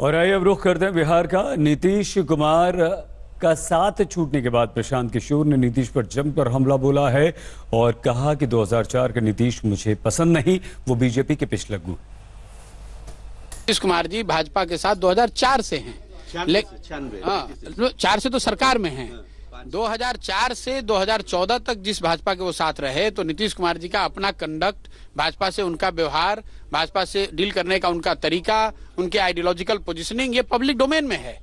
और आइए अब रुख करते हैं बिहार का नीतीश कुमार का साथ छूटने के बाद प्रशांत किशोर ने नीतीश पर जमकर हमला बोला है और कहा कि 2004 का नीतीश मुझे पसंद नहीं वो बीजेपी के पिछले गु नीतीश कुमार जी भाजपा के साथ 2004 से हैं हाँ, चार से तो सरकार में हैं हाँ। 2004 से 2014 तक जिस भाजपा के वो साथ रहे तो नीतीश कुमार जी का अपना कंडक्ट भाजपा से उनका व्यवहार भाजपा से डील करने का उनका तरीका उनके आइडियोलॉजिकल पोजिशनिंग ये पब्लिक डोमेन में है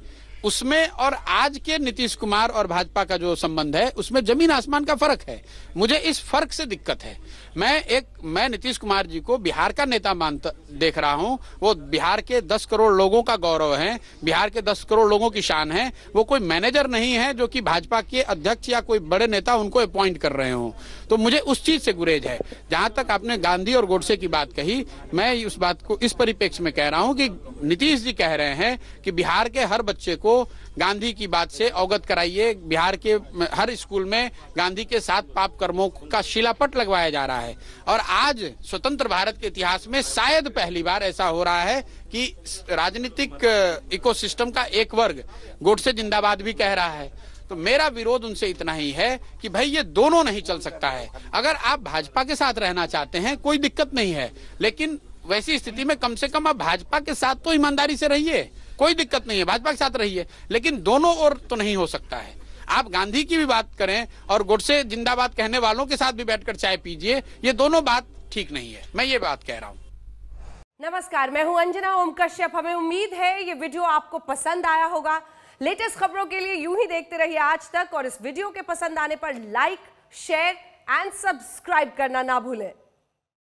उसमें और आज के नीतीश कुमार और भाजपा का जो संबंध है उसमें जमीन आसमान का फर्क है मुझे इस फर्क से दिक्कत है मैं एक मैं नीतीश कुमार जी को बिहार का नेता मान देख रहा हूं वो बिहार के 10 करोड़ लोगों का गौरव है बिहार के 10 करोड़ लोगों की शान है वो कोई मैनेजर नहीं है जो कि भाजपा के अध्यक्ष या कोई बड़े नेता उनको अपॉइंट कर रहे हों तो मुझे उस चीज से गुरेज है जहां तक आपने गांधी और गोडसे की बात कही मैं उस बात को इस परिप्रेक्ष्य में कह रहा हूं कि नीतीश जी कह रहे हैं कि बिहार के हर बच्चे को को गांधी की बात से अवगत कराइए बिहार के हर स्कूल में गांधी के साथ पाप कर्मों का शिलापट लगवाया जा रहा है और आज स्वतंत्र भारत के इतिहास में शायद पहली बार ऐसा हो रहा है कि राजनीतिक इकोसिस्टम का एक वर्ग गोडसे जिंदाबाद भी कह रहा है तो मेरा विरोध उनसे इतना ही है कि भाई ये दोनों नहीं चल सकता है अगर आप भाजपा के साथ रहना चाहते हैं कोई दिक्कत नहीं है लेकिन वैसी स्थिति में कम से कम आप भाजपा के साथ तो ईमानदारी से रहिए कोई दिक्कत नहीं है भाजपा के साथ रहिए लेकिन दोनों ओर तो नहीं हो सकता है आप गांधी की भी बात करें और गुडसे जिंदाबाद कहने वालों के साथ भी बैठकर चाय पीजिए ये दोनों बात ठीक नहीं है मैं ये बात कह रहा हूँ नमस्कार मैं हूँ अंजना ओम कश्यप हमें उम्मीद है ये वीडियो आपको पसंद आया होगा लेटेस्ट खबरों के लिए यूं ही देखते रहिए आज तक और इस वीडियो के पसंद आने पर लाइक शेयर एंड सब्सक्राइब करना ना भूलें